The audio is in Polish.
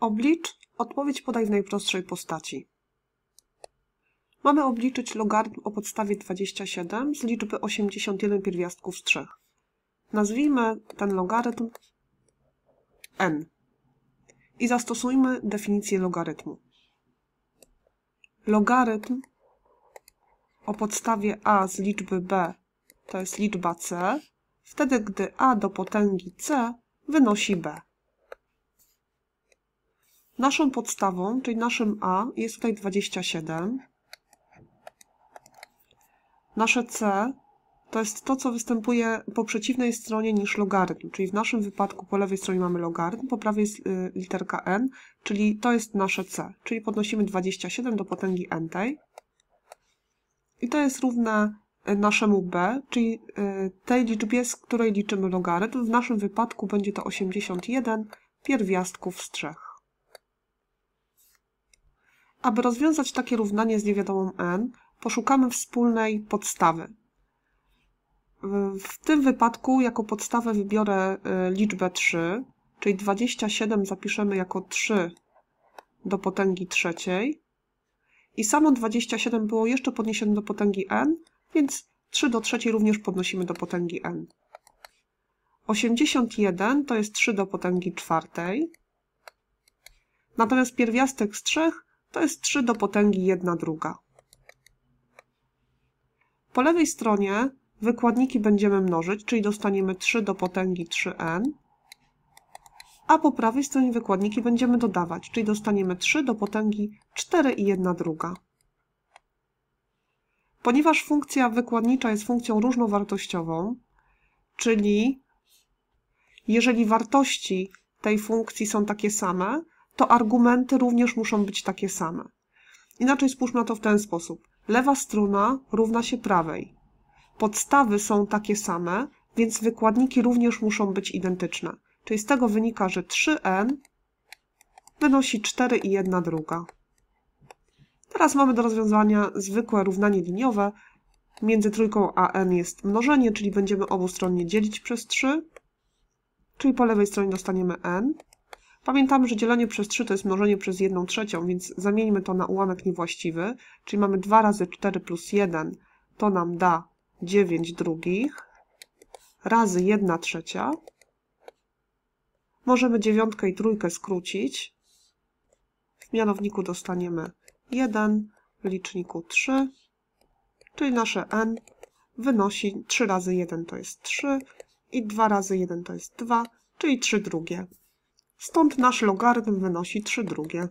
Oblicz. Odpowiedź podaj w najprostszej postaci. Mamy obliczyć logarytm o podstawie 27 z liczby 81 pierwiastków z 3. Nazwijmy ten logarytm n i zastosujmy definicję logarytmu. Logarytm o podstawie a z liczby b to jest liczba c, wtedy gdy a do potęgi c wynosi b. Naszą podstawą, czyli naszym A, jest tutaj 27. Nasze C to jest to, co występuje po przeciwnej stronie niż logarytm, czyli w naszym wypadku po lewej stronie mamy logarytm, po prawej jest y, literka n, czyli to jest nasze c, czyli podnosimy 27 do potęgi n tej. I to jest równe y, naszemu b, czyli y, tej liczbie, z której liczymy logarytm. W naszym wypadku będzie to 81 pierwiastków z 3. Aby rozwiązać takie równanie z niewiadomą n, poszukamy wspólnej podstawy. W tym wypadku jako podstawę wybiorę y, liczbę 3, czyli 27 zapiszemy jako 3 do potęgi trzeciej. I samo 27 było jeszcze podniesione do potęgi n, więc 3 do trzeciej również podnosimy do potęgi n. 81 to jest 3 do potęgi czwartej. Natomiast pierwiastek z 3 to jest 3 do potęgi 1 druga. Po lewej stronie wykładniki będziemy mnożyć, czyli dostaniemy 3 do potęgi 3n, a po prawej stronie wykładniki będziemy dodawać, czyli dostaniemy 3 do potęgi 4 i 1 druga. Ponieważ funkcja wykładnicza jest funkcją różnowartościową, czyli jeżeli wartości tej funkcji są takie same, to argumenty również muszą być takie same. Inaczej spójrzmy na to w ten sposób. Lewa strona równa się prawej. Podstawy są takie same, więc wykładniki również muszą być identyczne. Czyli z tego wynika, że 3n wynosi 4 i 1 druga. Teraz mamy do rozwiązania zwykłe równanie liniowe. Między trójką a n jest mnożenie, czyli będziemy obustronnie dzielić przez 3. Czyli po lewej stronie dostaniemy n. Pamiętamy, że dzielenie przez 3 to jest mnożenie przez 1 trzecią, więc zamieńmy to na ułamek niewłaściwy, czyli mamy 2 razy 4 plus 1, to nam da 9 drugich, razy 1 trzecia. Możemy dziewiątkę i trójkę skrócić. W mianowniku dostaniemy 1, w liczniku 3, czyli nasze n wynosi 3 razy 1 to jest 3 i 2 razy 1 to jest 2, czyli 3 drugie. Stąd nasz logarytm wynosi 3 drugie.